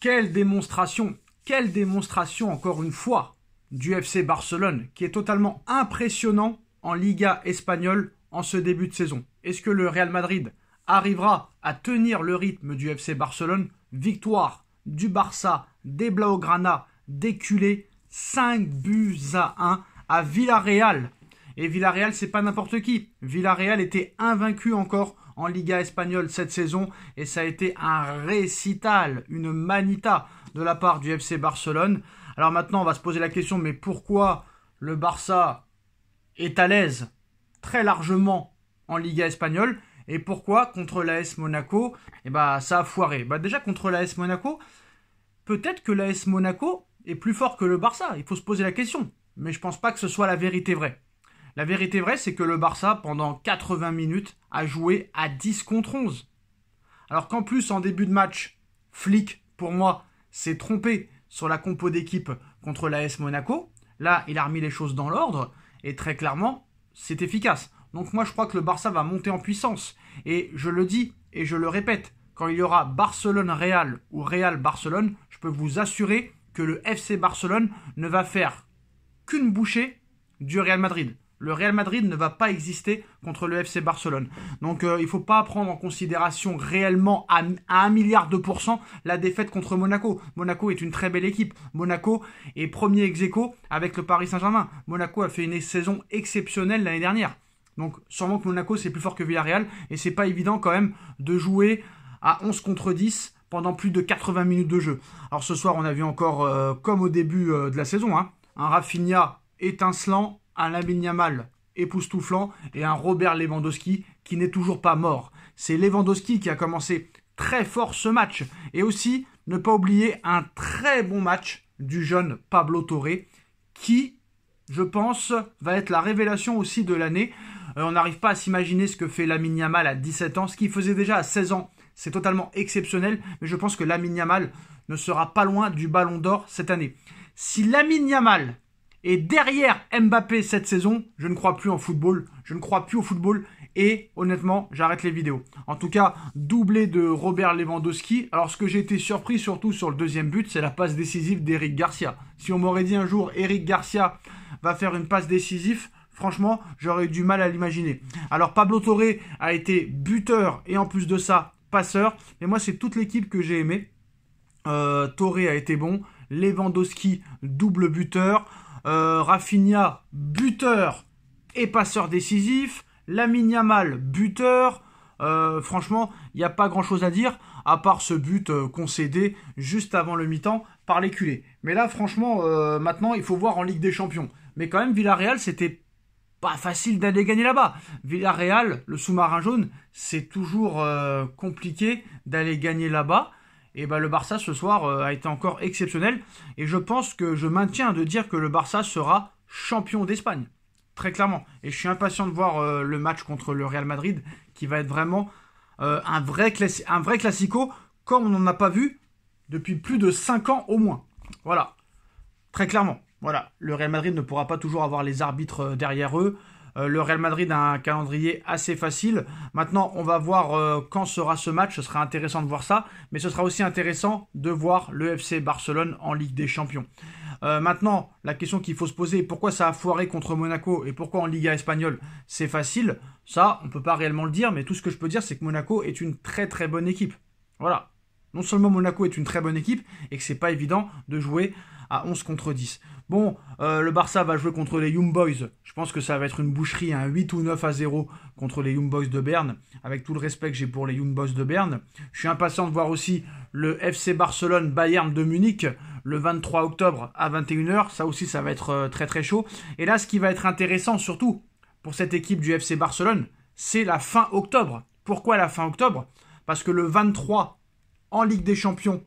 Quelle démonstration, quelle démonstration encore une fois du FC Barcelone, qui est totalement impressionnant en Liga espagnole en ce début de saison. Est-ce que le Real Madrid arrivera à tenir le rythme du FC Barcelone Victoire du Barça, des Blaugrana, des culés, 5 buts à 1 à Villarreal. Et Villarreal, c'est pas n'importe qui. Villarreal était invaincu encore en Liga espagnole cette saison et ça a été un récital, une manita de la part du FC Barcelone. Alors maintenant, on va se poser la question, mais pourquoi le Barça est à l'aise très largement en Liga espagnole et pourquoi contre l'AS Monaco, eh ben, ça a foiré. Bah, déjà contre l'AS Monaco, peut-être que l'AS Monaco est plus fort que le Barça. Il faut se poser la question. Mais je pense pas que ce soit la vérité vraie. La vérité vraie, c'est que le Barça, pendant 80 minutes, a joué à 10 contre 11. Alors qu'en plus, en début de match, Flick, pour moi, s'est trompé sur la compo d'équipe contre l'AS Monaco. Là, il a remis les choses dans l'ordre, et très clairement, c'est efficace. Donc moi, je crois que le Barça va monter en puissance. Et je le dis, et je le répète, quand il y aura Barcelone-Real ou Real-Barcelone, je peux vous assurer que le FC Barcelone ne va faire qu'une bouchée du Real Madrid. Le Real Madrid ne va pas exister contre le FC Barcelone. Donc euh, il ne faut pas prendre en considération réellement à, 1 milliard de pourcents la défaite contre Monaco. Monaco est une très belle équipe. Monaco est premier ex avec le Paris Saint-Germain. Monaco a fait une saison exceptionnelle l'année dernière. Donc sûrement que Monaco c'est plus fort que Villarreal et c'est pas évident quand même de jouer à 11 contre 10 pendant plus de 80 minutes de jeu. Alors ce soir on a vu encore euh, comme au début euh, de la saison hein, un Rafinha étincelant un Lamine Yamal époustouflant et un Robert Lewandowski qui n'est toujours pas mort. C'est Lewandowski qui a commencé très fort ce match et aussi ne pas oublier un très bon match du jeune Pablo Torre qui, je pense, va être la révélation aussi de l'année. Euh, on n'arrive pas à s'imaginer ce que fait Lamine Yamal à 17 ans, ce qu'il faisait déjà à 16 ans. C'est totalement exceptionnel, mais je pense que Lamine Yamal ne sera pas loin du Ballon d'Or cette année. Si Lamine Yamal et derrière Mbappé cette saison, je ne crois plus en football, je ne crois plus au football et honnêtement, j'arrête les vidéos. En tout cas, doublé de Robert Lewandowski. Alors ce que j'ai été surpris surtout sur le deuxième but, c'est la passe décisive d'Eric Garcia. Si on m'aurait dit un jour Eric Garcia va faire une passe décisive, franchement, j'aurais eu du mal à l'imaginer. Alors Pablo Torre a été buteur et en plus de ça, passeur. Mais moi, c'est toute l'équipe que j'ai aimée. Euh, Torre a été bon. Lewandowski, double buteur. Euh, Rafinha, buteur et passeur décisif. Lamine Mal buteur. Euh, franchement, il n'y a pas grand chose à dire, à part ce but euh, concédé juste avant le mi-temps par l'éculé Mais là, franchement, maintenant, il faut voir en Ligue des Champions. Mais quand même, Villarreal, c'était pas facile d'aller gagner là-bas. Villarreal, le sous-marin jaune, c'est toujours compliqué d'aller gagner là-bas et ben, le Barça ce soir euh, a été encore exceptionnel. Et je pense que je maintiens de dire que le Barça sera champion d'Espagne. Très clairement. Et je suis impatient de voir euh, le match contre le Real Madrid qui va être vraiment euh, un, vrai un vrai classico comme on n'en a pas vu depuis plus de 5 ans au moins. Voilà. Très clairement. Voilà. Le Real Madrid ne pourra pas toujours avoir les arbitres derrière eux. Euh, le Real Madrid a un calendrier assez facile. Maintenant, on va voir euh, quand sera ce match. Ce sera intéressant de voir ça. Mais ce sera aussi intéressant de voir le FC Barcelone en Ligue des Champions. Euh, maintenant, la question qu'il faut se poser, pourquoi ça a foiré contre Monaco et pourquoi en Liga espagnole C'est facile. Ça, on ne peut pas réellement le dire. Mais tout ce que je peux dire, c'est que Monaco est une très très bonne équipe. Voilà. Non seulement Monaco est une très bonne équipe et que n'est pas évident de jouer à 11 contre 10. Bon, euh, le Barça va jouer contre les Young Boys. Je pense que ça va être une boucherie, un hein. 8 ou 9 à 0 contre les Young Boys de Berne. Avec tout le respect que j'ai pour les Young Boys de Berne. Je suis impatient de voir aussi le FC Barcelone Bayern de Munich le 23 octobre à 21h. Ça aussi, ça va être euh, très très chaud. Et là, ce qui va être intéressant surtout pour cette équipe du FC Barcelone, c'est la fin octobre. Pourquoi la fin octobre Parce que le 23, en Ligue des Champions,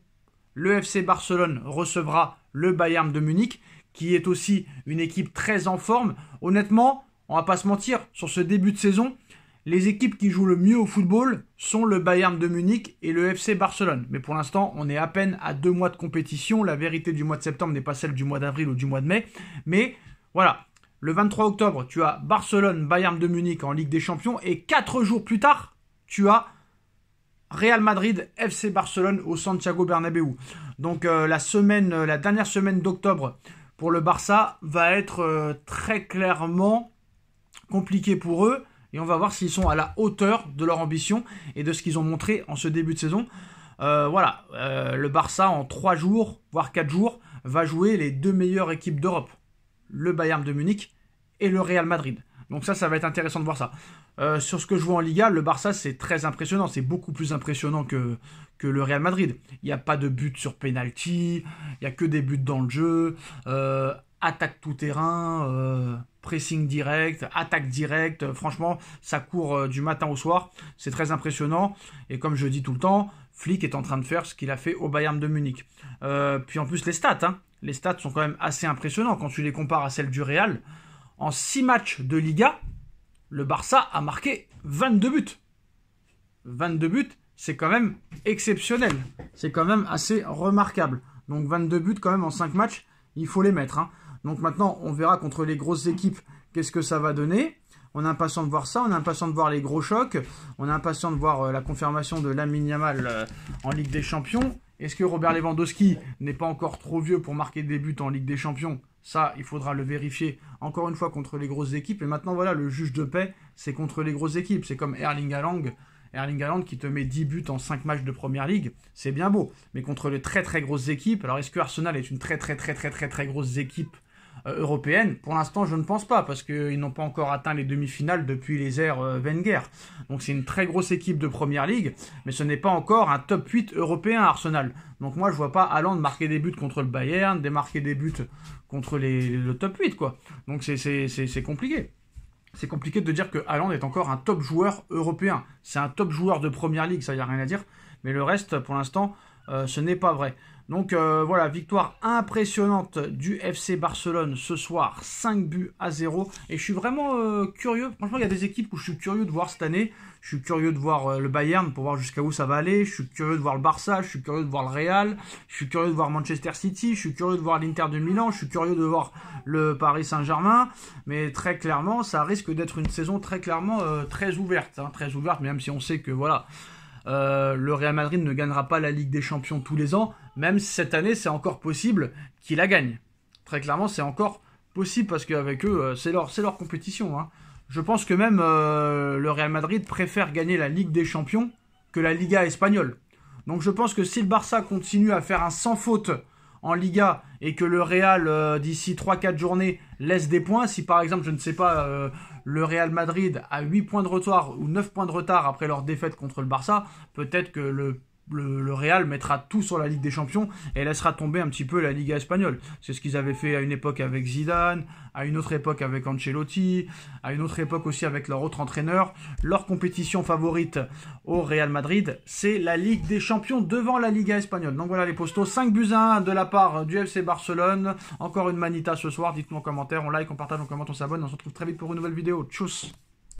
le FC Barcelone recevra le Bayern de Munich, qui est aussi une équipe très en forme. Honnêtement, on va pas se mentir, sur ce début de saison, les équipes qui jouent le mieux au football sont le Bayern de Munich et le FC Barcelone. Mais pour l'instant, on est à peine à deux mois de compétition. La vérité du mois de septembre n'est pas celle du mois d'avril ou du mois de mai. Mais voilà, le 23 octobre, tu as Barcelone, Bayern de Munich en Ligue des Champions. Et quatre jours plus tard, tu as Real Madrid, FC Barcelone au Santiago Bernabéu. Donc euh, la, semaine, euh, la dernière semaine d'octobre, pour le Barça va être euh, très clairement compliqué pour eux. Et on va voir s'ils sont à la hauteur de leur ambition et de ce qu'ils ont montré en ce début de saison. Euh, voilà, euh, le Barça en 3 jours, voire 4 jours, va jouer les deux meilleures équipes d'Europe. Le Bayern de Munich et le Real Madrid. Donc ça, ça va être intéressant de voir ça. Euh, sur ce que je vois en Liga, le Barça, c'est très impressionnant. C'est beaucoup plus impressionnant que, que le Real Madrid. Il n'y a pas de but sur penalty, il n'y a que des buts dans le jeu. Euh, attaque tout terrain, euh, pressing direct, attaque directe. Franchement, ça court du matin au soir. C'est très impressionnant. Et comme je dis tout le temps, Flick est en train de faire ce qu'il a fait au Bayern de Munich. puis en plus, les stats. Hein. Les stats sont quand même assez impressionnants quand tu les compares à celles du Real en 6 matchs de Liga, le Barça a marqué 22 buts. 22 buts, c'est quand même exceptionnel. C'est quand même assez remarquable. Donc 22 buts quand même en 5 matchs, il faut les mettre. Hein. Donc maintenant, on verra contre les grosses équipes qu'est-ce que ça va donner. On est impatient de voir ça, on est impatient de voir les gros chocs, on est impatient de voir euh, la confirmation de Lamine Yamal euh, en Ligue des Champions. Est-ce que Robert Lewandowski n'est pas encore trop vieux pour marquer des buts en Ligue des Champions ça, il faudra le vérifier encore une fois contre les grosses équipes. Et maintenant, voilà, le juge de paix, c'est contre les grosses équipes. C'est comme Erling Haaland. Erling Haaland qui te met 10 buts en 5 matchs de première ligue, c'est bien beau. Mais contre les très très grosses équipes, alors est-ce que Arsenal est une très très très très très très grosse équipe euh, européenne Pour l'instant, je ne pense pas, parce qu'ils n'ont pas encore atteint les demi-finales depuis les airs euh, Wenger. Donc c'est une très grosse équipe de Première Ligue, mais ce n'est pas encore un top 8 européen Arsenal. Donc moi, je vois pas Haaland marquer des buts contre le Bayern, démarquer des buts contre les, le top 8, quoi. Donc c'est compliqué c'est compliqué de dire que Haaland est encore un top joueur européen. C'est un top joueur de première ligue, ça n'y a rien à dire. Mais le reste, pour l'instant, euh, ce n'est pas vrai. Donc euh, voilà, victoire impressionnante du FC Barcelone ce soir, 5 buts à 0. Et je suis vraiment euh, curieux, franchement il y a des équipes où je suis curieux de voir cette année. Je suis curieux de voir euh, le Bayern pour voir jusqu'à où ça va aller. Je suis curieux de voir le Barça, je suis curieux de voir le Real, je suis curieux de voir Manchester City, je suis curieux de voir l'Inter de Milan, je suis curieux de voir le Paris Saint-Germain. Mais très clairement, ça risque d'être une saison très clairement très ouverte. Hein, très ouverte, même si on sait que voilà euh, le Real Madrid ne gagnera pas la Ligue des Champions tous les ans, même cette année c'est encore possible qu'il la gagne. Très clairement, c'est encore possible parce qu'avec eux, euh, c'est leur, leur compétition. Hein. Je pense que même euh, le Real Madrid préfère gagner la Ligue des Champions que la Liga espagnole. Donc je pense que si le Barça continue à faire un sans faute en Liga et que le Real euh, d'ici 3-4 journées laisse des points, si par exemple je ne sais pas euh, le Real Madrid a 8 points de retard ou 9 points de retard après leur défaite contre le Barça, peut-être que le le, Real mettra tout sur la Ligue des Champions et laissera tomber un petit peu la Liga espagnole. C'est ce qu'ils avaient fait à une époque avec Zidane, à une autre époque avec Ancelotti, à une autre époque aussi avec leur autre entraîneur. Leur compétition favorite au Real Madrid, c'est la Ligue des Champions devant la Liga espagnole. Donc voilà les postos, 5 buts à 1 de la part du FC Barcelone. Encore une manita ce soir, dites-nous en commentaire, on like, on partage, on commente, on s'abonne. On se retrouve très vite pour une nouvelle vidéo. Tchuss